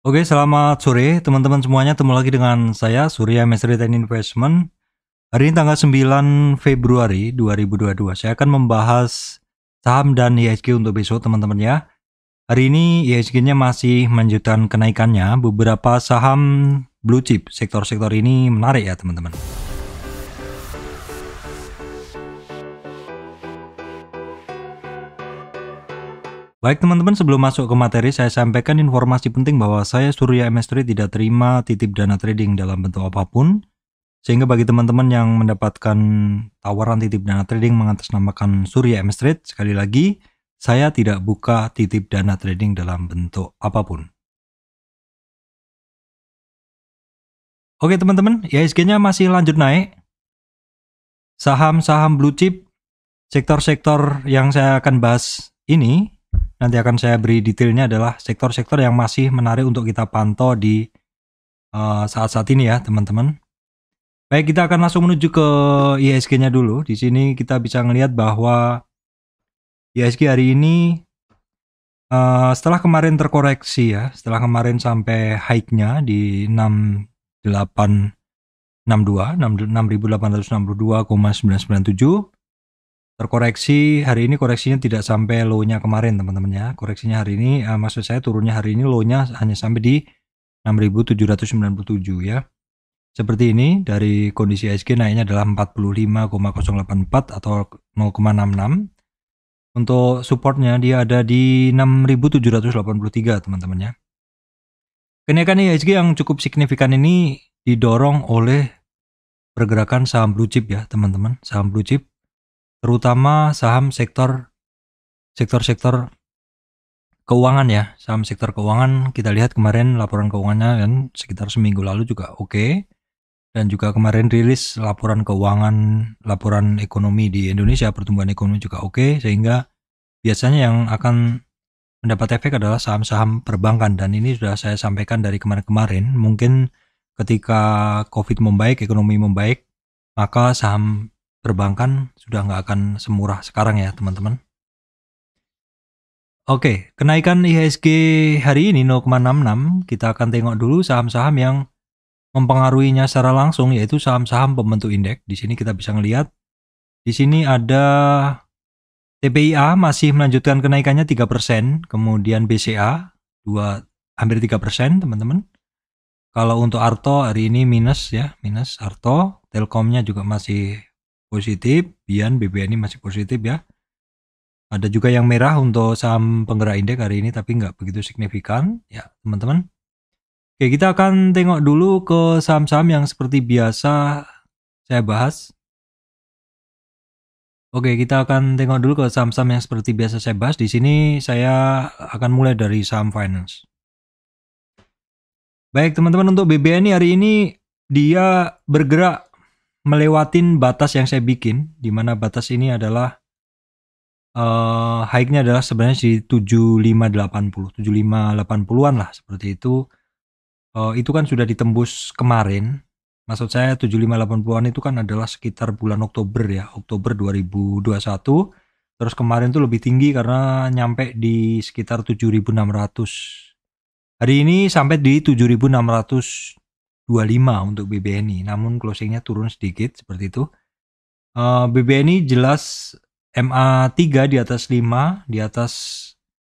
Oke, selamat sore teman-teman semuanya. Temu lagi dengan saya Surya Mesri Ten Investment. Hari ini tanggal 9 Februari 2022. Saya akan membahas saham dan IHSG e untuk besok teman-teman ya. Hari ini IHSG-nya e masih melanjutkan kenaikannya. Beberapa saham blue chip sektor-sektor ini menarik ya teman-teman. Baik teman-teman, sebelum masuk ke materi, saya sampaikan informasi penting bahwa saya Surya MS 3 tidak terima titip dana trading dalam bentuk apapun. Sehingga bagi teman-teman yang mendapatkan tawaran titip dana trading mengatasnamakan Surya MS 3 sekali lagi, saya tidak buka titip dana trading dalam bentuk apapun. Oke teman-teman, IHSG-nya masih lanjut naik. Saham-saham blue chip, sektor-sektor yang saya akan bahas ini nanti akan saya beri detailnya adalah sektor-sektor yang masih menarik untuk kita pantau di eh, saat-saat uh, ini ya teman-teman. Baik kita akan langsung menuju ke ISG-nya dulu. Di sini kita bisa melihat bahwa ISG hari ini uh, setelah kemarin terkoreksi ya, setelah kemarin sampai high-nya di 6862 6862,997 terkoreksi hari ini koreksinya tidak sampai low-nya kemarin teman-teman ya koreksinya hari ini uh, maksud saya turunnya hari ini low-nya hanya sampai di 6797 ya seperti ini dari kondisi ISG naiknya adalah 45,084 atau 0,66 untuk supportnya dia ada di 6783 teman-teman ya kenaikan ISG yang cukup signifikan ini didorong oleh pergerakan saham blue chip ya teman-teman saham blue chip terutama saham sektor sektor-sektor keuangan ya saham sektor keuangan kita lihat kemarin laporan keuangannya kan sekitar seminggu lalu juga oke okay. dan juga kemarin rilis laporan keuangan laporan ekonomi di Indonesia pertumbuhan ekonomi juga oke okay, sehingga biasanya yang akan mendapat efek adalah saham-saham perbankan dan ini sudah saya sampaikan dari kemarin-kemarin mungkin ketika COVID membaik ekonomi membaik maka saham perbankan sudah nggak akan semurah sekarang ya teman-teman. Oke, kenaikan IHSG hari ini 0,66, kita akan tengok dulu saham-saham yang mempengaruhinya secara langsung yaitu saham-saham pembentuk indeks. Di sini kita bisa melihat, di sini ada TPIA masih melanjutkan kenaikannya 3%, kemudian BCA 2 hampir 3%, teman-teman. Kalau untuk Arto hari ini minus ya, minus Arto, Telkomnya juga masih positif, Bian BBNI masih positif ya. Ada juga yang merah untuk saham penggerak indeks hari ini tapi nggak begitu signifikan ya teman-teman. Oke kita akan tengok dulu ke saham-saham yang seperti biasa saya bahas. Oke kita akan tengok dulu ke saham-saham yang seperti biasa saya bahas. Di sini saya akan mulai dari saham finance. Baik teman-teman untuk BBNI hari ini dia bergerak melewatin batas yang saya bikin, di mana batas ini adalah uh, high-nya adalah sebenarnya di 7580, 7580-an lah seperti itu. Uh, itu kan sudah ditembus kemarin. Maksud saya 7580-an itu kan adalah sekitar bulan Oktober ya, Oktober 2021. Terus kemarin tuh lebih tinggi karena nyampe di sekitar 7600. Hari ini sampai di 7600 25 untuk BBNI, namun closingnya turun sedikit seperti itu. Eh, BBNI jelas MA 3 di atas 5, di atas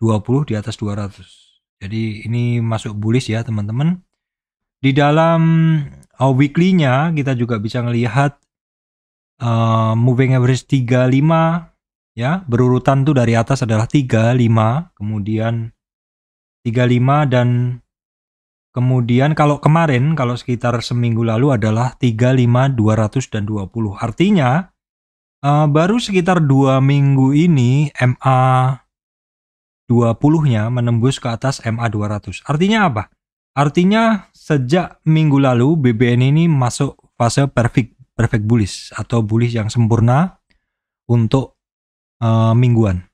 20, di atas 200. Jadi ini masuk bullish ya teman-teman. Di dalam uh, weekly-nya kita juga bisa melihat uh, eh, moving average 35 ya, berurutan tuh dari atas adalah 35, kemudian 35 dan Kemudian kalau kemarin, kalau sekitar seminggu lalu adalah dan 20. Artinya, uh, baru sekitar dua minggu ini MA 20-nya menembus ke atas MA 200. Artinya apa? Artinya sejak minggu lalu BBN ini masuk fase perfect perfect bullish atau bullish yang sempurna untuk uh, mingguan.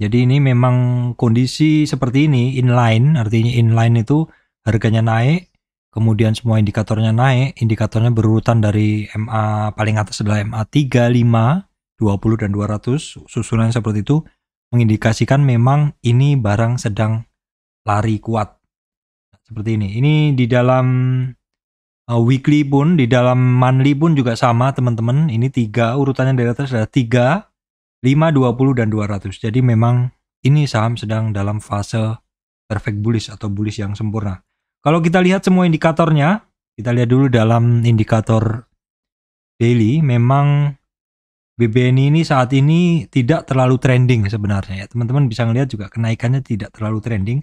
Jadi ini memang kondisi seperti ini inline, artinya inline itu harganya naik, kemudian semua indikatornya naik, indikatornya berurutan dari MA paling atas adalah MA 3, 5, 20 dan 200, susunan seperti itu mengindikasikan memang ini barang sedang lari kuat. Seperti ini. Ini di dalam uh, weekly pun, di dalam monthly pun juga sama teman-teman. Ini tiga urutannya dari atas adalah 3, 5, 20, dan 200. Jadi memang ini saham sedang dalam fase perfect bullish atau bullish yang sempurna. Kalau kita lihat semua indikatornya, kita lihat dulu dalam indikator daily, memang BBN ini saat ini tidak terlalu trending sebenarnya ya. Teman-teman bisa ngelihat juga kenaikannya tidak terlalu trending.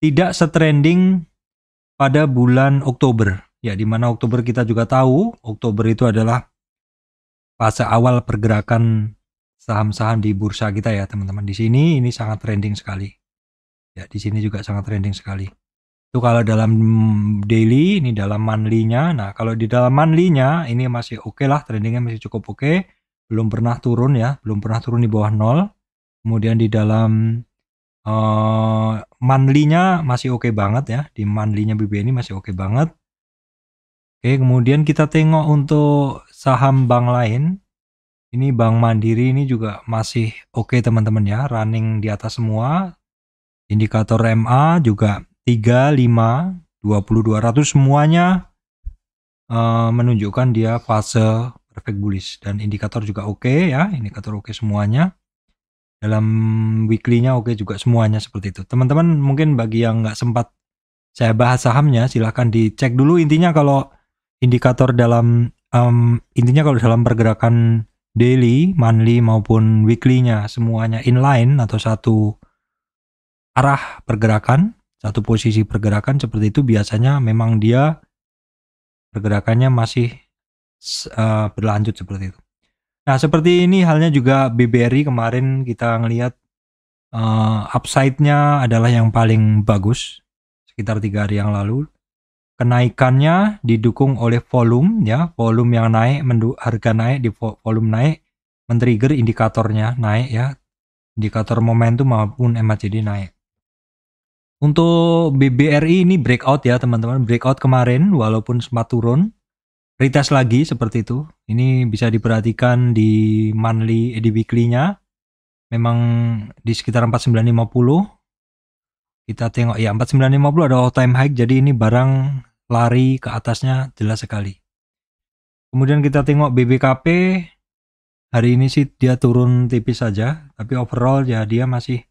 Tidak setrending pada bulan Oktober. Ya, di mana Oktober kita juga tahu, Oktober itu adalah fase awal pergerakan saham-saham di bursa kita ya, teman-teman. Di sini ini sangat trending sekali. Ya, di sini juga sangat trending sekali. Itu kalau dalam daily, ini dalam monthly-nya. Nah, kalau di dalam monthly-nya ini masih oke okay lah, trendingnya masih cukup oke. Okay. Belum pernah turun ya, belum pernah turun di bawah nol. Kemudian di dalam uh, monthly-nya masih oke okay banget ya. Di monthly-nya BBNI masih oke okay banget. Oke, kemudian kita tengok untuk saham bank lain. Ini Bank Mandiri ini juga masih oke okay, teman-teman ya, running di atas semua. Indikator MA juga 3, 5, 20, 200 semuanya uh, menunjukkan dia fase perfect bullish dan indikator juga oke okay, ya, indikator oke okay semuanya. Dalam weeklynya oke okay juga semuanya seperti itu. Teman-teman mungkin bagi yang nggak sempat saya bahas sahamnya silahkan dicek dulu intinya kalau indikator dalam um, intinya kalau dalam pergerakan daily, monthly maupun weeklynya semuanya inline atau satu arah pergerakan satu posisi pergerakan seperti itu biasanya memang dia pergerakannya masih uh, berlanjut seperti itu. Nah seperti ini halnya juga BBRI kemarin kita ngelihat uh, upside-nya adalah yang paling bagus sekitar tiga hari yang lalu. Kenaikannya didukung oleh volume ya, volume yang naik, harga naik di volume naik, men-trigger indikatornya naik ya, indikator momentum maupun MACD naik. Untuk BBRI ini breakout ya teman-teman, breakout kemarin walaupun sempat turun. Retest lagi seperti itu. Ini bisa diperhatikan di monthly eh, di weekly-nya. Memang di sekitar 4950. Kita tengok ya 4950 ada all time high jadi ini barang lari ke atasnya jelas sekali. Kemudian kita tengok BBKP hari ini sih dia turun tipis saja, tapi overall ya dia masih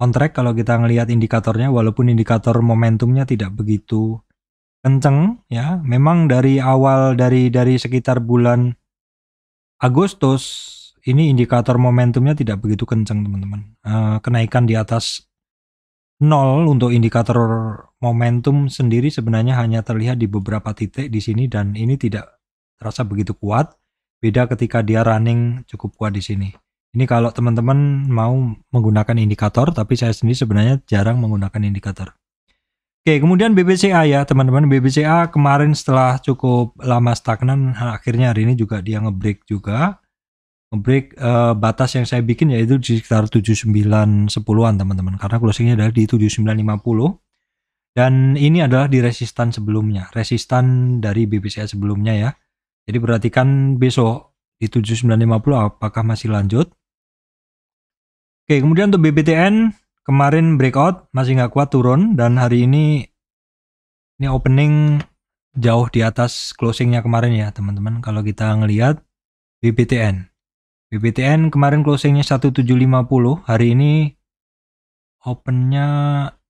on track kalau kita ngelihat indikatornya walaupun indikator momentumnya tidak begitu kenceng ya memang dari awal dari dari sekitar bulan Agustus ini indikator momentumnya tidak begitu kenceng teman-teman eh, kenaikan di atas nol untuk indikator momentum sendiri sebenarnya hanya terlihat di beberapa titik di sini dan ini tidak terasa begitu kuat beda ketika dia running cukup kuat di sini ini kalau teman-teman mau menggunakan indikator, tapi saya sendiri sebenarnya jarang menggunakan indikator. Oke, kemudian BBCA ya teman-teman. BBCA kemarin setelah cukup lama stagnan, akhirnya hari ini juga dia nge-break juga. Ngebreak uh, batas yang saya bikin yaitu di sekitar 79.10-an teman-teman. Karena closingnya adalah di 79.50. Dan ini adalah di resistan sebelumnya. Resistan dari BBCA sebelumnya ya. Jadi perhatikan besok di 79.50 apakah masih lanjut. Oke, kemudian untuk BBTN kemarin breakout masih nggak kuat turun dan hari ini ini opening jauh di atas closingnya kemarin ya teman-teman. Kalau kita ngelihat BBTN BBTN kemarin closingnya 1750, hari ini opennya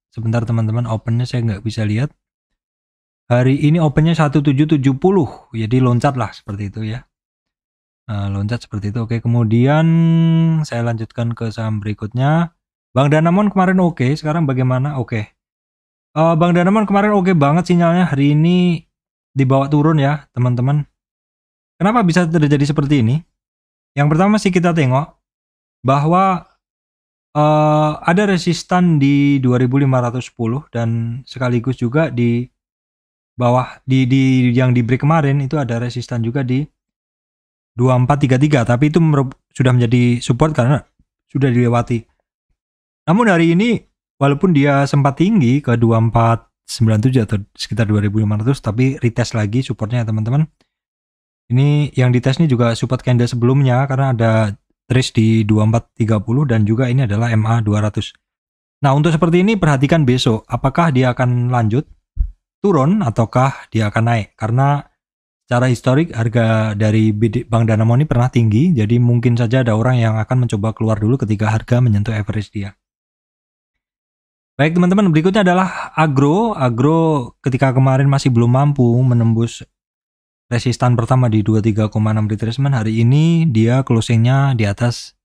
sebentar teman-teman, opennya saya nggak bisa lihat. Hari ini opennya 1770, jadi loncat lah seperti itu ya. Eh, loncat seperti itu. Oke, kemudian saya lanjutkan ke saham berikutnya. Bang Danamon kemarin oke, okay. sekarang bagaimana? Oke. Okay. Uh, eh, Bang Danamon kemarin oke okay banget sinyalnya. Hari ini dibawa turun ya, teman-teman. Kenapa bisa terjadi seperti ini? Yang pertama sih kita tengok bahwa uh, ada resistan di 2510 dan sekaligus juga di bawah di di yang di break kemarin itu ada resistan juga di 2433 tapi itu sudah menjadi support karena sudah dilewati. Namun hari ini walaupun dia sempat tinggi ke 2497 atau sekitar 2500 tapi retest lagi supportnya ya, teman-teman. Ini yang dites ini juga support candle sebelumnya karena ada trace di 2430 dan juga ini adalah MA 200. Nah, untuk seperti ini perhatikan besok apakah dia akan lanjut turun ataukah dia akan naik karena Secara historik harga dari Bank Danamon ini pernah tinggi, jadi mungkin saja ada orang yang akan mencoba keluar dulu ketika harga menyentuh average dia. Baik teman-teman, berikutnya adalah agro. Agro ketika kemarin masih belum mampu menembus resistan pertama di 23,6 retracement, hari ini dia closingnya di atas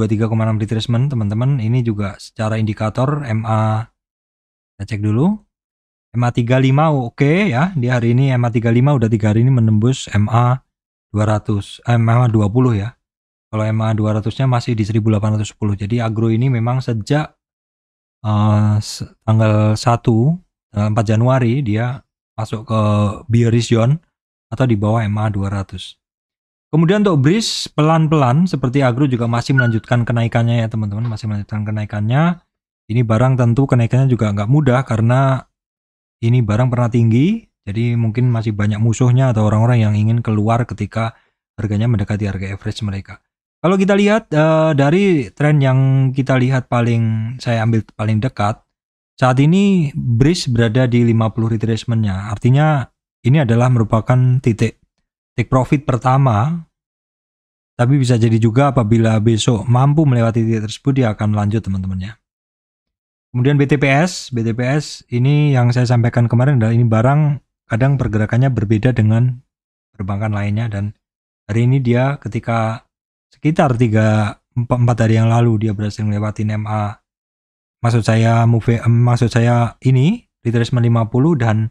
23,6 retracement teman-teman. Ini juga secara indikator MA, kita cek dulu. MA 35 oke okay, ya. di hari ini MA 35 udah tiga hari ini menembus MA 200, eh, MA 20 ya. Kalau MA 200-nya masih di 1810. Jadi agro ini memang sejak uh, tanggal 1 tanggal 4 Januari dia masuk ke bearish zone atau di bawah MA 200. Kemudian untuk BRIS pelan-pelan seperti agro juga masih melanjutkan kenaikannya ya teman-teman, masih melanjutkan kenaikannya. Ini barang tentu kenaikannya juga nggak mudah karena ini barang pernah tinggi, jadi mungkin masih banyak musuhnya atau orang-orang yang ingin keluar ketika harganya mendekati harga average mereka. Kalau kita lihat uh, dari tren yang kita lihat paling saya ambil paling dekat, saat ini bridge berada di 50 retracementnya. Artinya ini adalah merupakan titik take profit pertama. Tapi bisa jadi juga apabila besok mampu melewati titik tersebut dia akan lanjut teman temannya Kemudian BTPS, BTPS ini yang saya sampaikan kemarin adalah ini barang kadang pergerakannya berbeda dengan perbankan lainnya dan hari ini dia ketika sekitar 3 4 hari yang lalu dia berhasil melewati MA maksud saya move eh, maksud saya ini retracement 50 dan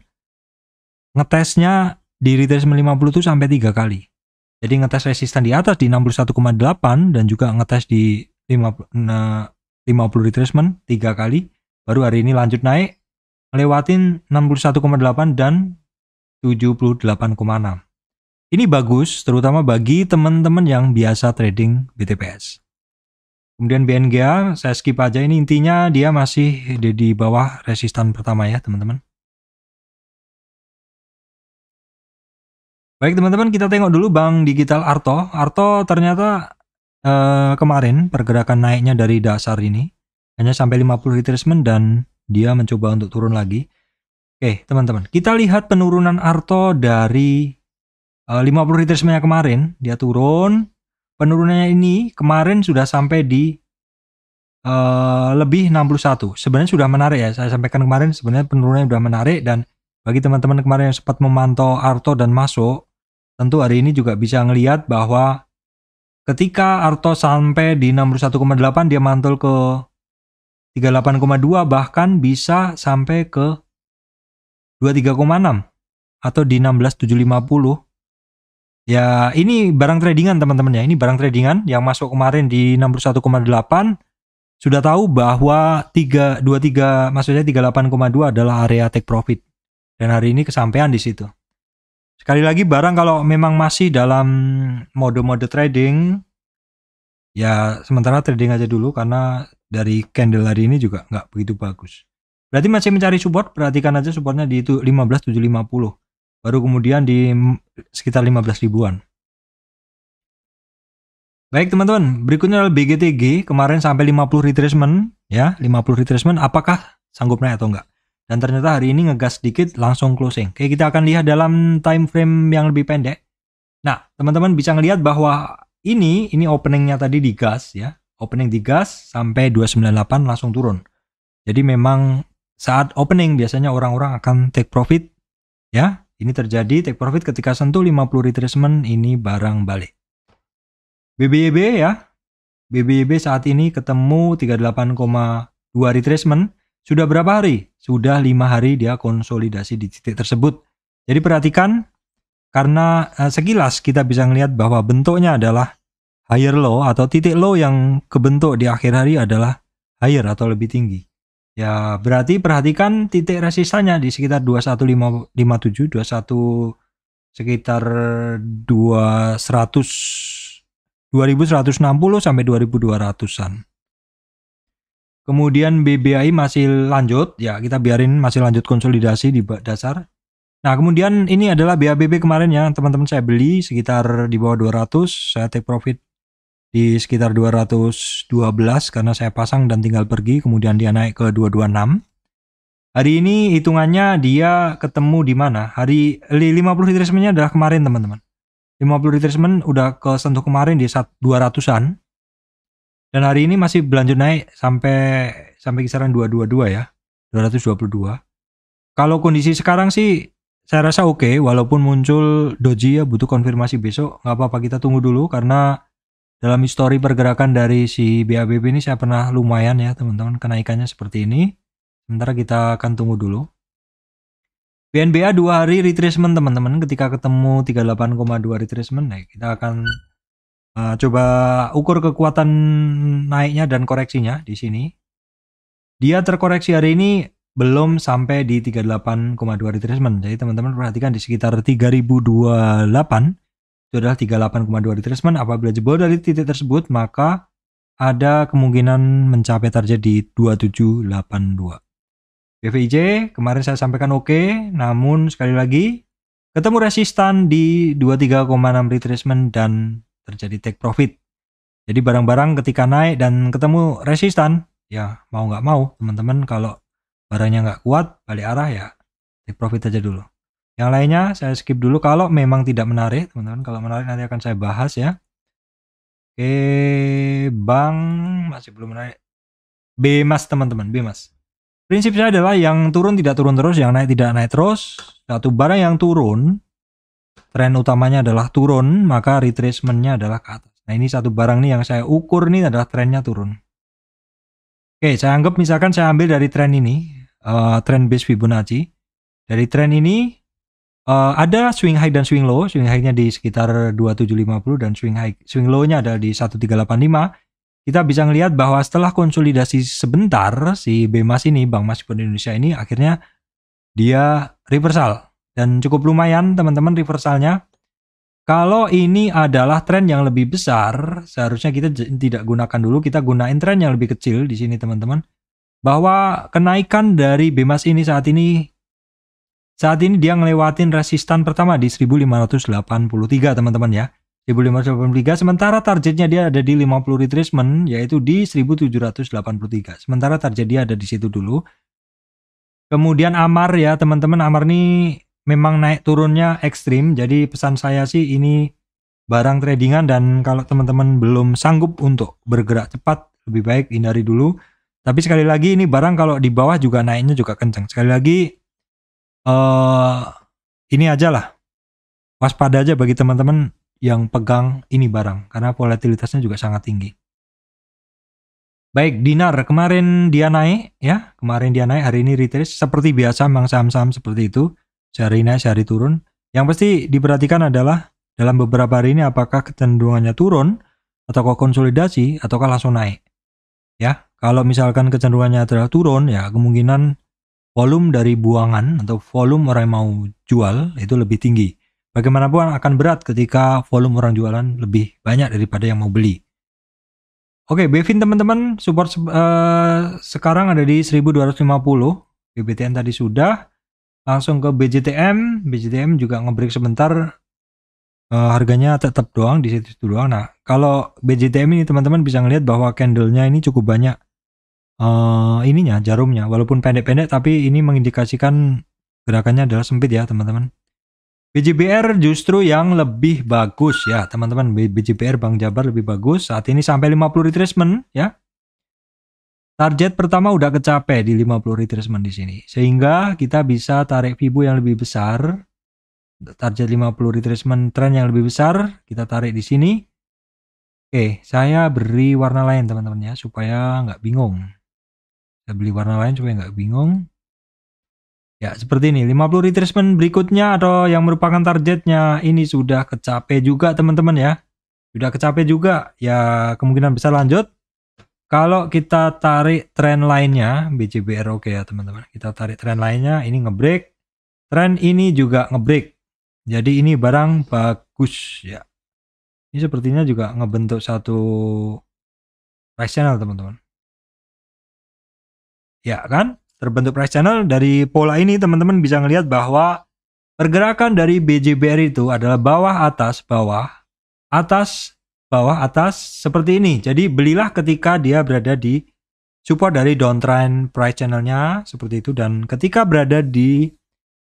ngetesnya di retracement 50 itu sampai 3 kali. Jadi ngetes resisten di atas di 61,8 dan juga ngetes di 50, 50 nah, retracement 3 kali baru hari ini lanjut naik melewatin 61,8 dan 78,6. Ini bagus terutama bagi teman-teman yang biasa trading BTPS. Kemudian BNGA saya skip aja ini intinya dia masih di, di bawah resistan pertama ya teman-teman. Baik teman-teman kita tengok dulu Bank Digital Arto. Arto ternyata eh, kemarin pergerakan naiknya dari dasar ini hanya sampai 50 retracement dan dia mencoba untuk turun lagi. Oke, teman-teman, kita lihat penurunan Arto dari eh, uh, 50 retracement kemarin, dia turun. Penurunannya ini kemarin sudah sampai di uh, lebih 61. Sebenarnya sudah menarik ya, saya sampaikan kemarin sebenarnya penurunannya sudah menarik dan bagi teman-teman kemarin yang sempat memantau Arto dan masuk, tentu hari ini juga bisa ngelihat bahwa ketika Arto sampai di 61,8 dia mantul ke 38,2 bahkan bisa sampai ke 23,6 atau di 16750. Ya, ini barang tradingan teman-teman ya. Ini barang tradingan yang masuk kemarin di 61,8 sudah tahu bahwa 3 23 maksudnya 38,2 adalah area take profit. Dan hari ini kesampaian di situ. Sekali lagi barang kalau memang masih dalam mode-mode trading ya sementara trading aja dulu karena dari candle hari ini juga nggak begitu bagus. Berarti masih mencari support, perhatikan aja supportnya di itu 15750. Baru kemudian di sekitar 15 ribuan. Baik teman-teman, berikutnya adalah BGTG kemarin sampai 50 retracement ya, 50 retracement apakah sanggup naik atau enggak? Dan ternyata hari ini ngegas sedikit langsung closing. Oke, kita akan lihat dalam time frame yang lebih pendek. Nah, teman-teman bisa ngelihat bahwa ini ini openingnya tadi di gas ya opening di gas sampai 298 langsung turun. Jadi memang saat opening biasanya orang-orang akan take profit ya. Ini terjadi take profit ketika sentuh 50 retracement ini barang balik. BBYB ya. BBYB saat ini ketemu 38,2 retracement. Sudah berapa hari? Sudah 5 hari dia konsolidasi di titik tersebut. Jadi perhatikan karena eh, sekilas kita bisa melihat bahwa bentuknya adalah higher low atau titik low yang kebentuk di akhir hari adalah higher atau lebih tinggi. Ya, berarti perhatikan titik resistannya di sekitar 2157, 21 sekitar 200 2160 sampai 2200-an. Kemudian BBI masih lanjut, ya kita biarin masih lanjut konsolidasi di dasar. Nah, kemudian ini adalah BABB kemarin ya, teman-teman saya beli sekitar di bawah 200, saya take profit di sekitar 212 karena saya pasang dan tinggal pergi kemudian dia naik ke 226. Hari ini hitungannya dia ketemu di mana? Hari 50 retracementnya adalah kemarin teman-teman. 50 retracement udah ke sentuh kemarin di 200-an. Dan hari ini masih berlanjut naik sampai sampai kisaran 222 ya. 222. Kalau kondisi sekarang sih saya rasa oke okay, walaupun muncul doji ya butuh konfirmasi besok nggak apa-apa kita tunggu dulu karena dalam histori pergerakan dari si BABB ini saya pernah lumayan ya teman-teman kenaikannya seperti ini. Sementara kita akan tunggu dulu. BNBA dua hari retracement teman-teman ketika ketemu 38,2 retracement Nah kita akan uh, coba ukur kekuatan naiknya dan koreksinya di sini. Dia terkoreksi hari ini belum sampai di 38,2 retracement. Jadi teman-teman perhatikan di sekitar 3028 itu adalah 38,2 retracement. Apabila jebol dari titik tersebut, maka ada kemungkinan mencapai target di 2782. BVIJ kemarin saya sampaikan oke, okay, namun sekali lagi ketemu resistan di 23,6 retracement dan terjadi take profit. Jadi barang-barang ketika naik dan ketemu resistan, ya mau nggak mau teman-teman kalau barangnya nggak kuat balik arah ya take profit aja dulu. Yang lainnya saya skip dulu kalau memang tidak menarik, teman-teman. Kalau menarik nanti akan saya bahas ya. Oke, Bang masih belum menarik. B teman-teman, B Prinsip saya adalah yang turun tidak turun terus, yang naik tidak naik terus. Satu barang yang turun, tren utamanya adalah turun, maka retracement-nya adalah ke atas. Nah ini satu barang nih yang saya ukur nih adalah trennya turun. Oke, saya anggap misalkan saya ambil dari tren ini, uh, tren base Fibonacci. Dari tren ini, Uh, ada swing high dan swing low. Swing high-nya di sekitar 2750 dan swing high swing low-nya ada di 1385. Kita bisa melihat bahwa setelah konsolidasi sebentar si Bemas ini, Bank Masiun Indonesia ini akhirnya dia reversal dan cukup lumayan teman-teman reversalnya. Kalau ini adalah tren yang lebih besar, seharusnya kita tidak gunakan dulu, kita gunain tren yang lebih kecil di sini teman-teman. Bahwa kenaikan dari Bemas ini saat ini saat ini dia ngelewatin resistan pertama di 1583 teman-teman ya. 1583 sementara targetnya dia ada di 50 retracement yaitu di 1783. Sementara target dia ada di situ dulu. Kemudian Amar ya teman-teman Amar ini memang naik turunnya ekstrim jadi pesan saya sih ini barang tradingan dan kalau teman-teman belum sanggup untuk bergerak cepat lebih baik hindari dulu. Tapi sekali lagi ini barang kalau di bawah juga naiknya juga kencang. Sekali lagi uh, ini aja lah waspada aja bagi teman-teman yang pegang ini barang karena volatilitasnya juga sangat tinggi. Baik, dinar kemarin dia naik ya, kemarin dia naik, hari ini retrace seperti biasa memang saham-saham seperti itu, sehari naik, sehari turun. Yang pasti diperhatikan adalah dalam beberapa hari ini apakah kecenderungannya turun ataukah konsolidasi ataukah langsung naik. Ya, kalau misalkan kecenderungannya adalah turun ya kemungkinan volume dari buangan atau volume orang mau jual itu lebih tinggi. Bagaimanapun akan berat ketika volume orang jualan lebih banyak daripada yang mau beli. Oke, Bevin teman-teman, support uh, sekarang ada di 1250. BBTN tadi sudah. Langsung ke BJTM. BJTM juga ngebreak sebentar. Uh, harganya tetap doang di situ doang. Nah, kalau BJTM ini teman-teman bisa ngelihat bahwa candlenya ini cukup banyak uh, ininya jarumnya walaupun pendek-pendek tapi ini mengindikasikan gerakannya adalah sempit ya teman-teman BJBR justru yang lebih bagus ya teman-teman BJBR Bang Jabar lebih bagus saat ini sampai 50 retracement ya target pertama udah kecapek di 50 retracement di sini sehingga kita bisa tarik Fibu yang lebih besar target 50 retracement trend yang lebih besar kita tarik di sini Oke, saya beri warna lain teman-teman ya supaya nggak bingung. Kita beli warna lain supaya nggak bingung. Ya, seperti ini. 50 retracement berikutnya atau yang merupakan targetnya ini sudah kecape juga teman-teman ya. Sudah kecape juga. Ya, kemungkinan bisa lanjut. Kalau kita tarik tren lainnya, BCBR oke okay ya teman-teman. Kita tarik tren lainnya, ini ngebreak. Trend ini juga ngebreak. Jadi ini barang bagus ya. Ini sepertinya juga ngebentuk satu price teman-teman. Ya kan? Terbentuk price channel dari pola ini teman-teman bisa melihat bahwa pergerakan dari BJBR itu adalah bawah atas bawah atas bawah atas seperti ini. Jadi belilah ketika dia berada di support dari downtrend price channelnya seperti itu dan ketika berada di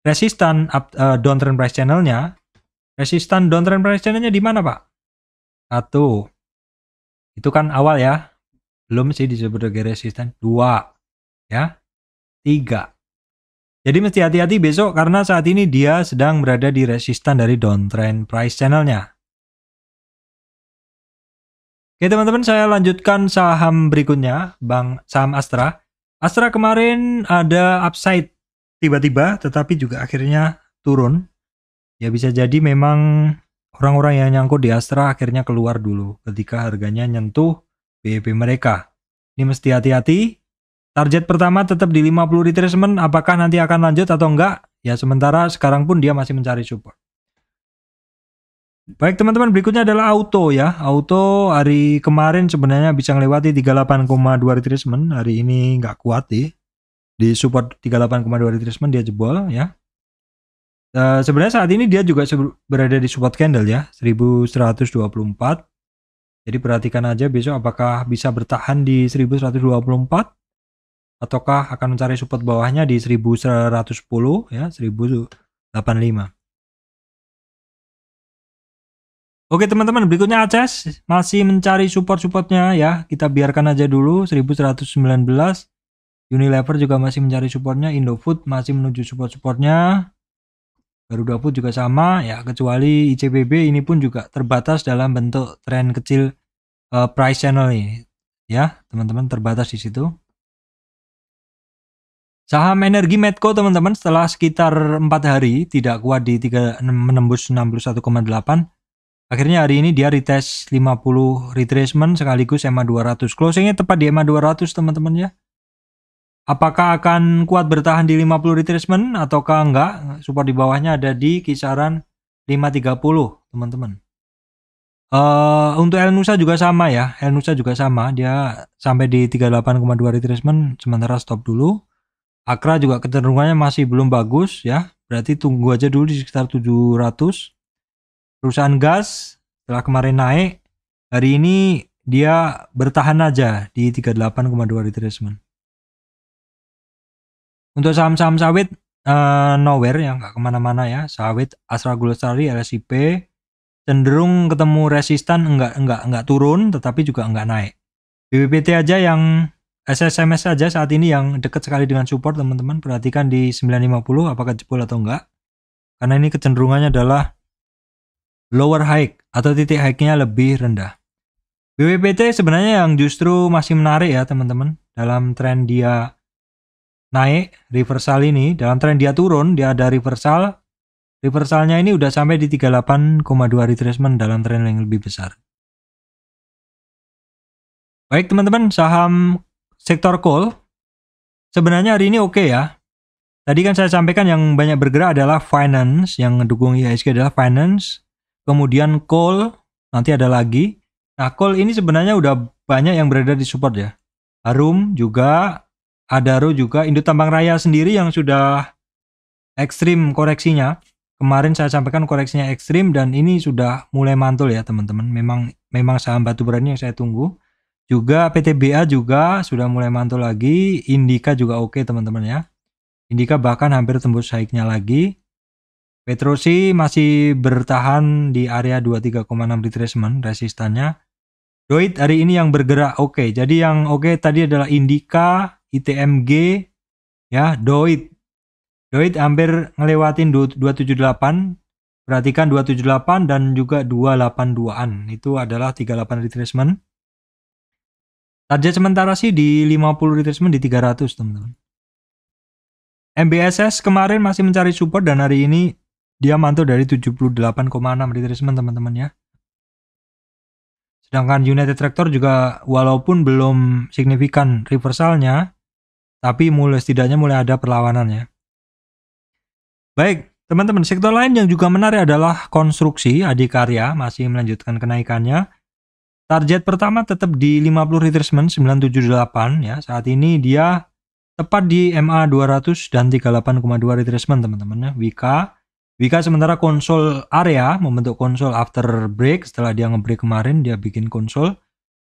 resistan uh, downtrend price channelnya resistan downtrend price channelnya di mana pak? Satu itu kan awal ya belum sih disebut sebagai resistan. Dua ya. Tiga. Jadi mesti hati-hati besok karena saat ini dia sedang berada di resistan dari downtrend price channelnya. Oke teman-teman saya lanjutkan saham berikutnya, Bank saham Astra. Astra kemarin ada upside tiba-tiba tetapi juga akhirnya turun. Ya bisa jadi memang orang-orang yang nyangkut di Astra akhirnya keluar dulu ketika harganya nyentuh BEP mereka. Ini mesti hati-hati Target pertama tetap di 50 retracement, apakah nanti akan lanjut atau enggak? Ya sementara sekarang pun dia masih mencari support. Baik teman-teman, berikutnya adalah auto ya. Auto hari kemarin sebenarnya bisa melewati 38,2 retracement, hari ini nggak kuat sih. Di support 38,2 retracement dia jebol ya. Uh, sebenarnya saat ini dia juga berada di support candle ya, 1124. Jadi perhatikan aja besok apakah bisa bertahan di 1124 ataukah akan mencari support bawahnya di 1110 ya 1085 Oke teman-teman berikutnya Aces masih mencari support-supportnya ya kita biarkan aja dulu 1119 Unilever juga masih mencari supportnya Indofood masih menuju support-supportnya Garuda Food juga sama ya kecuali ICBB ini pun juga terbatas dalam bentuk tren kecil uh, price channel ini ya teman-teman terbatas di situ Saham energi Medco teman-teman setelah sekitar 4 hari tidak kuat di 3, menembus 61,8. Akhirnya hari ini dia retest 50 retracement sekaligus EMA 200. Closingnya tepat di EMA 200 teman-teman ya. Apakah akan kuat bertahan di 50 retracement ataukah enggak? Support di bawahnya ada di kisaran 530 teman-teman. Uh, untuk El Nusa juga sama ya. El Nusa juga sama. Dia sampai di 38,2 retracement sementara stop dulu. Akra juga kecenderungannya masih belum bagus ya. Berarti tunggu aja dulu di sekitar 700. Perusahaan gas setelah kemarin naik, hari ini dia bertahan aja di 38,2 retracement. Untuk saham-saham sawit, uh, nowhere yang nggak kemana-mana ya. Sawit, Astra Gulestari, LSIP, cenderung ketemu resistan enggak enggak enggak turun tetapi juga enggak naik. BBPT aja yang SSMS saja saat ini yang dekat sekali dengan support teman-teman perhatikan di 950 apakah jebol atau enggak karena ini kecenderungannya adalah lower high atau titik high-nya lebih rendah BWPT sebenarnya yang justru masih menarik ya teman-teman dalam tren dia naik reversal ini dalam tren dia turun dia ada reversal reversalnya ini udah sampai di 38,2 retracement dalam tren yang lebih besar Baik teman-teman, saham sektor coal sebenarnya hari ini oke okay ya. Tadi kan saya sampaikan yang banyak bergerak adalah finance, yang mendukung IHSG adalah finance, kemudian coal, nanti ada lagi. Nah, coal ini sebenarnya udah banyak yang berada di support ya. Harum juga, Adaro juga, Indo Tambang Raya sendiri yang sudah ekstrim koreksinya. Kemarin saya sampaikan koreksinya ekstrim dan ini sudah mulai mantul ya teman-teman. Memang memang saham batubara ini yang saya tunggu. Juga PTBA juga sudah mulai mantul lagi, Indika juga oke teman-teman ya. Indika bahkan hampir tembus saiknya lagi. Petrosi masih bertahan di area 23,6 retracement resistannya. Doit hari ini yang bergerak oke. Okay. Jadi yang oke okay tadi adalah Indika, ITMG, ya, Doit. Doit hampir ngelewatin 278 perhatikan 278 dan juga 282-an itu adalah 38 retracement Target sementara sih di 50 retracement di 300 teman-teman. MBSS kemarin masih mencari support dan hari ini dia mantul dari 78,6 retracement teman-teman ya. Sedangkan United Tractor juga walaupun belum signifikan reversalnya, tapi mulai setidaknya mulai ada perlawanan ya. Baik, teman-teman, sektor lain yang juga menarik adalah konstruksi, Adikarya masih melanjutkan kenaikannya. Target pertama tetap di 50 retracement 978 ya. Saat ini dia tepat di MA 200 dan 38,2 retracement teman-teman ya. Wika Wika sementara konsol area membentuk konsol after break setelah dia ngebreak kemarin dia bikin konsol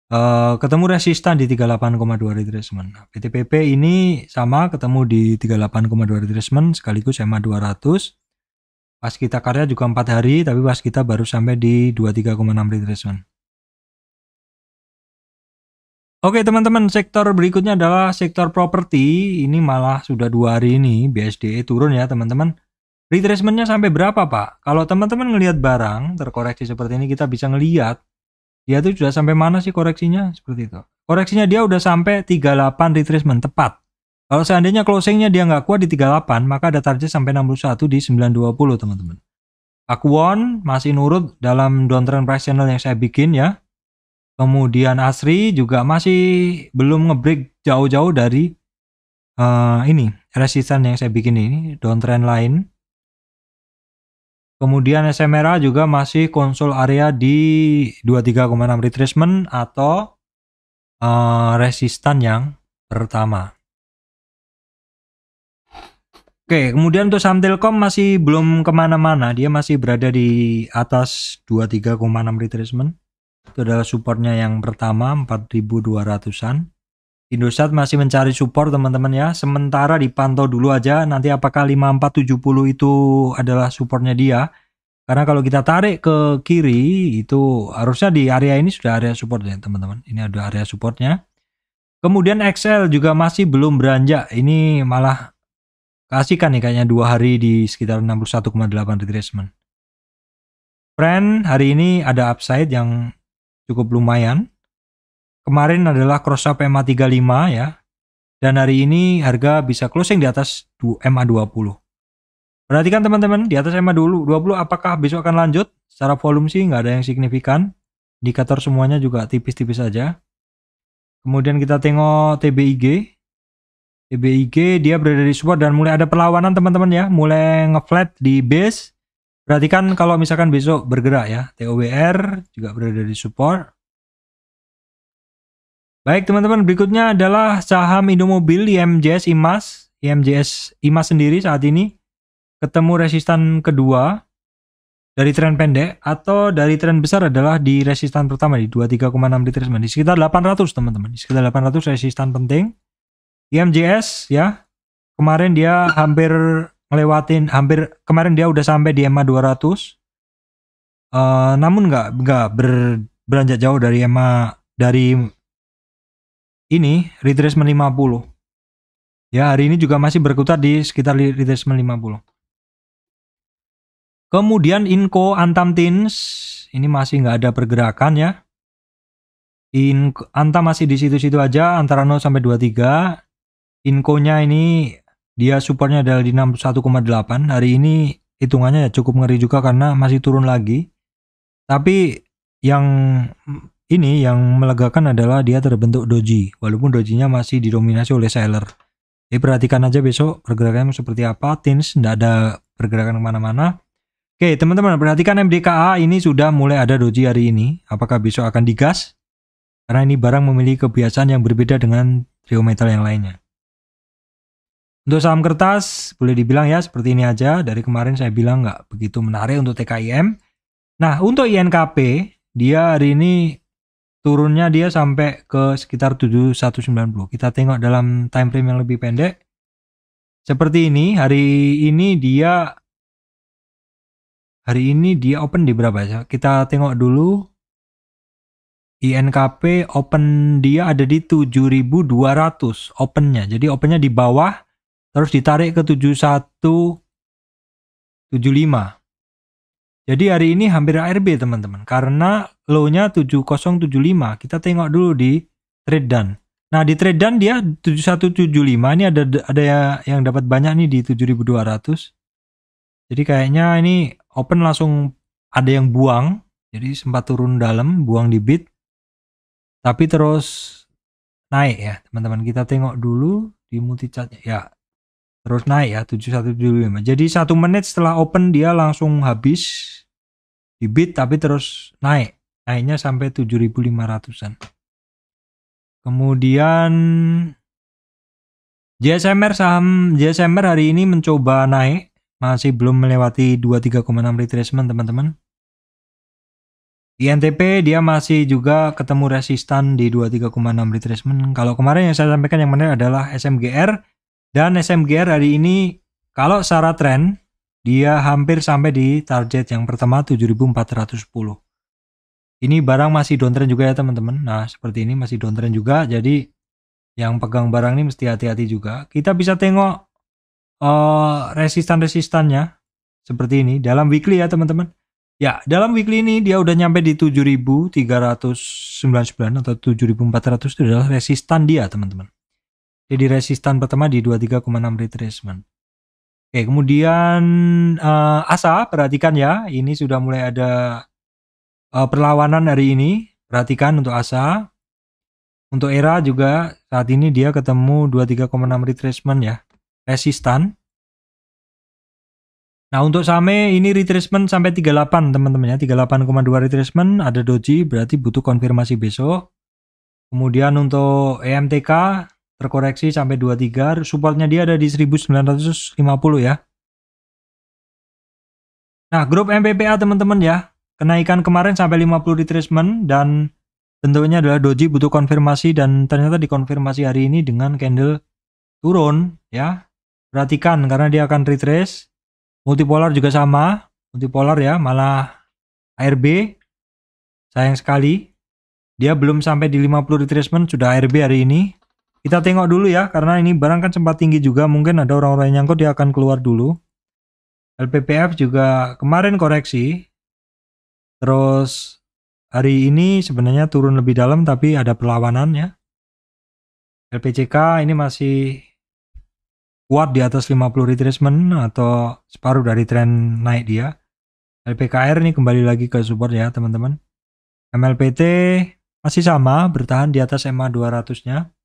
Uh, ketemu resistan di 38,2 retracement. PTPP nah, ini sama ketemu di 38,2 retracement sekaligus MA 200. Pas kita karya juga 4 hari tapi pas kita baru sampai di 23,6 retracement. Oke teman-teman, sektor berikutnya adalah sektor properti. Ini malah sudah dua hari ini BSD e turun ya teman-teman. Retracementnya sampai berapa Pak? Kalau teman-teman ngelihat barang terkoreksi seperti ini kita bisa ngelihat dia tuh sudah sampai mana sih koreksinya seperti itu. Koreksinya dia udah sampai 38 retracement tepat. Kalau seandainya closingnya dia nggak kuat di 38 maka ada target sampai 61 di 920 teman-teman. Akuon masih nurut dalam downtrend price channel yang saya bikin ya Kemudian Asri juga masih belum ngebreak jauh-jauh dari uh, ini resisten yang saya bikin ini downtrend lain. Kemudian SMRA juga masih konsol area di 23,6 retracement atau uh, resistan yang pertama. Oke, kemudian untuk Telkom masih belum kemana-mana. Dia masih berada di atas 23,6 retracement. Itu adalah supportnya yang pertama 4200-an. Indosat masih mencari support teman-teman ya. Sementara dipantau dulu aja nanti apakah 5470 itu adalah supportnya dia. Karena kalau kita tarik ke kiri itu harusnya di area ini sudah area support ya teman-teman. Ini ada area supportnya. Kemudian XL juga masih belum beranjak. Ini malah kasihkan nih kayaknya dua hari di sekitar 61,8 retracement. friend hari ini ada upside yang cukup lumayan. Kemarin adalah cross up MA35 ya. Dan hari ini harga bisa closing di atas MA20. Perhatikan teman-teman, di atas MA 20 apakah besok akan lanjut? Secara volume sih nggak ada yang signifikan. Indikator semuanya juga tipis-tipis saja. -tipis Kemudian kita tengok TBIG. TBIG dia berada di support dan mulai ada perlawanan teman-teman ya. Mulai ngeflat di base Perhatikan kalau misalkan besok bergerak ya, TOWR juga berada di support. Baik teman-teman, berikutnya adalah saham Indomobil IMJS IMAS. IMJS IMAS sendiri saat ini ketemu resistan kedua dari tren pendek atau dari tren besar adalah di resistan pertama di 23,6 retracement di sekitar 800 teman-teman. Di sekitar 800 resistan penting. IMJS ya, kemarin dia hampir ngelewatin hampir kemarin dia udah sampai di EMA 200 uh, namun nggak nggak ber, beranjak jauh dari EMA dari ini retracement 50 ya hari ini juga masih berkutat di sekitar retracement 50 kemudian inko Antam Tins ini masih nggak ada pergerakan ya In, antam masih di situ-situ aja antara 0 sampai 23. Inkonya ini dia supportnya adalah di 61,8. Hari ini hitungannya ya cukup ngeri juga karena masih turun lagi. Tapi yang ini yang melegakan adalah dia terbentuk doji, walaupun dojinya masih didominasi oleh seller. Jadi perhatikan aja besok pergerakannya seperti apa, tins tidak ada pergerakan kemana-mana. Oke teman-teman perhatikan MDKA ini sudah mulai ada doji hari ini, apakah besok akan digas? Karena ini barang memiliki kebiasaan yang berbeda dengan trio metal yang lainnya. Untuk saham kertas, boleh dibilang ya seperti ini aja. Dari kemarin saya bilang nggak begitu menarik untuk TKIM. Nah, untuk INKP, dia hari ini turunnya dia sampai ke sekitar 7190. Kita tengok dalam time frame yang lebih pendek. Seperti ini, hari ini dia hari ini dia open di berapa ya? Kita tengok dulu. INKP open dia ada di 7200 opennya. Jadi opennya di bawah terus ditarik ke 7175. Jadi hari ini hampir ARB teman-teman karena low-nya 7075. Kita tengok dulu di trade dan. Nah, di trade dan dia 7175 ini ada ada ya, yang dapat banyak nih di 7200. Jadi kayaknya ini open langsung ada yang buang. Jadi sempat turun dalam, buang di bid. Tapi terus naik ya, teman-teman. Kita tengok dulu di multi chartnya ya terus naik ya 7175 jadi satu menit setelah open dia langsung habis di tapi terus naik naiknya sampai 7500an kemudian JSMR saham JSMR hari ini mencoba naik masih belum melewati 23,6 retracement teman-teman INTP dia masih juga ketemu resistan di 23,6 retracement kalau kemarin yang saya sampaikan yang benar adalah SMGR dan SMGR hari ini kalau secara tren dia hampir sampai di target yang pertama 7410. Ini barang masih downtrend juga ya teman-teman. Nah, seperti ini masih downtrend juga. Jadi yang pegang barang ini mesti hati-hati juga. Kita bisa tengok uh, resistan-resistannya seperti ini dalam weekly ya teman-teman. Ya, dalam weekly ini dia udah nyampe di 7399 atau 7400 itu adalah resistan dia, teman-teman. Jadi resistan pertama di 23,6 retracement. Oke, kemudian uh, ASA perhatikan ya, ini sudah mulai ada uh, perlawanan hari ini. Perhatikan untuk ASA. Untuk ERA juga saat ini dia ketemu 23,6 retracement ya, resistan. Nah untuk Same ini retracement sampai 38 teman-teman ya 38,2 retracement ada doji berarti butuh konfirmasi besok. Kemudian untuk EMTK terkoreksi sampai 23 supportnya dia ada di 1950 ya nah grup MPPA teman-teman ya kenaikan kemarin sampai 50 retracement dan bentuknya adalah doji butuh konfirmasi dan ternyata dikonfirmasi hari ini dengan candle turun ya perhatikan karena dia akan retrace multipolar juga sama multipolar ya malah ARB sayang sekali dia belum sampai di 50 retracement sudah ARB hari ini kita tengok dulu ya, karena ini barang kan sempat tinggi juga. Mungkin ada orang-orang yang nyangkut dia akan keluar dulu. LPPF juga kemarin koreksi. Terus hari ini sebenarnya turun lebih dalam tapi ada perlawanan ya. LPCK ini masih kuat di atas 50 retracement atau separuh dari tren naik dia. LPKR ini kembali lagi ke support ya teman-teman. MLPT masih sama bertahan di atas MA 200-nya.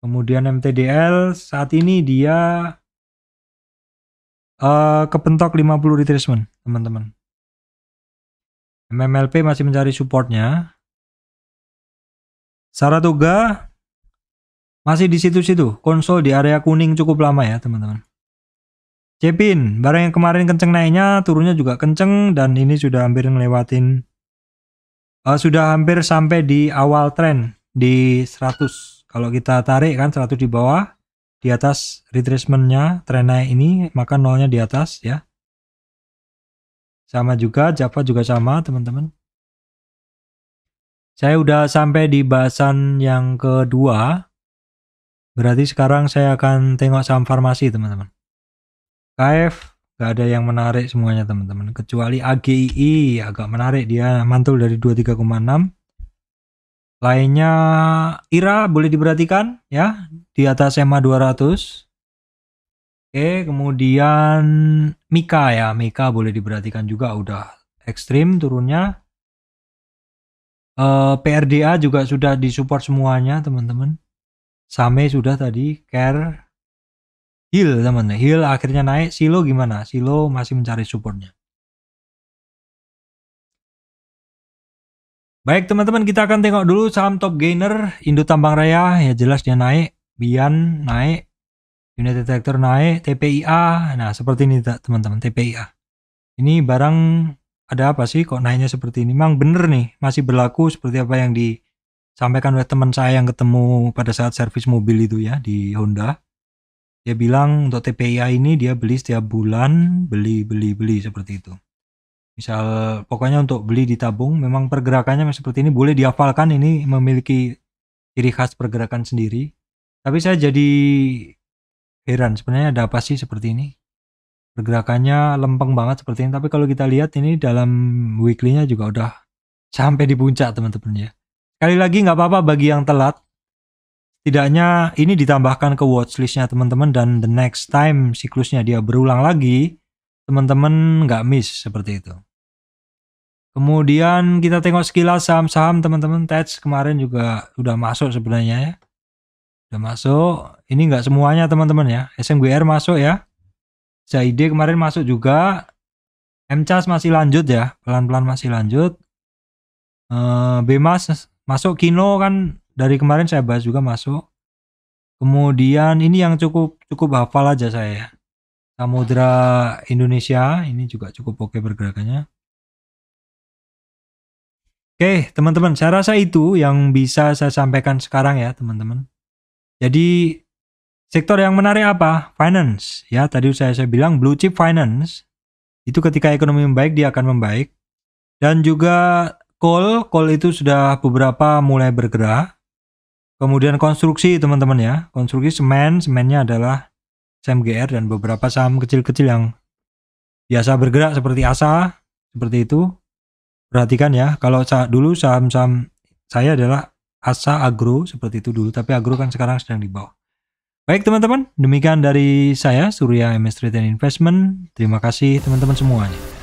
Kemudian MTDL saat ini dia uh, kepentok 50 retracement, teman-teman. MMLP masih mencari supportnya. Saratoga masih di situ-situ, konsol di area kuning cukup lama ya, teman-teman. Cepin, barang yang kemarin kenceng naiknya, turunnya juga kenceng dan ini sudah hampir ngelewatin uh, sudah hampir sampai di awal tren di 100. Kalau kita tarik kan 100 di bawah, di atas retracementnya tren naik ini, maka nolnya di atas ya. Sama juga, Java juga sama teman-teman. Saya udah sampai di bahasan yang kedua. Berarti sekarang saya akan tengok saham farmasi teman-teman. KF gak ada yang menarik semuanya teman-teman. Kecuali AGII agak menarik dia mantul dari 23,6. Lainnya Ira boleh diperhatikan ya di atas SMA 200. Oke, kemudian Mika ya, Mika boleh diperhatikan juga udah ekstrim turunnya. e, eh, PRDA juga sudah disupport semuanya teman-teman. Same sudah tadi, Care, Hill teman-teman. Hill akhirnya naik, Silo gimana? Silo masih mencari supportnya. Baik teman-teman kita akan tengok dulu saham top gainer Indo Tambang Raya ya jelas dia naik Bian naik United Tractor naik TPIA nah seperti ini teman-teman TPIA ini barang ada apa sih kok naiknya seperti ini memang bener nih masih berlaku seperti apa yang disampaikan oleh teman saya yang ketemu pada saat servis mobil itu ya di Honda dia bilang untuk TPIA ini dia beli setiap bulan beli beli beli seperti itu Misal pokoknya untuk beli di tabung memang pergerakannya seperti ini boleh dihafalkan ini memiliki ciri khas pergerakan sendiri. Tapi saya jadi heran sebenarnya ada apa sih seperti ini? Pergerakannya lempeng banget seperti ini tapi kalau kita lihat ini dalam weekly-nya juga udah sampai di puncak teman-teman ya. kali lagi nggak apa-apa bagi yang telat. Setidaknya ini ditambahkan ke watchlistnya teman-teman dan the next time siklusnya dia berulang lagi teman-teman nggak miss seperti itu. Kemudian kita tengok sekilas saham-saham teman-teman Tets kemarin juga udah masuk sebenarnya ya. Udah masuk. Ini nggak semuanya teman-teman ya. SMGR masuk ya. Zaide kemarin masuk juga. MCAS masih lanjut ya. Pelan-pelan masih lanjut. Uh, Bemas masuk Kino kan dari kemarin saya bahas juga masuk. Kemudian ini yang cukup cukup hafal aja saya ya. Samudra Indonesia ini juga cukup oke pergerakannya. Oke, teman-teman, saya rasa itu yang bisa saya sampaikan sekarang ya, teman-teman. Jadi, sektor yang menarik apa? Finance. Ya, tadi saya saya bilang blue chip finance itu ketika ekonomi membaik dia akan membaik. Dan juga coal, coal itu sudah beberapa mulai bergerak. Kemudian konstruksi, teman-teman ya. Konstruksi semen, semennya adalah SMGR dan beberapa saham kecil-kecil yang biasa bergerak seperti ASA, seperti itu perhatikan ya kalau saat dulu saham-saham saya adalah Asa Agro seperti itu dulu tapi Agro kan sekarang sedang di bawah. Baik teman-teman, demikian dari saya Surya MS Trade and Investment. Terima kasih teman-teman semuanya.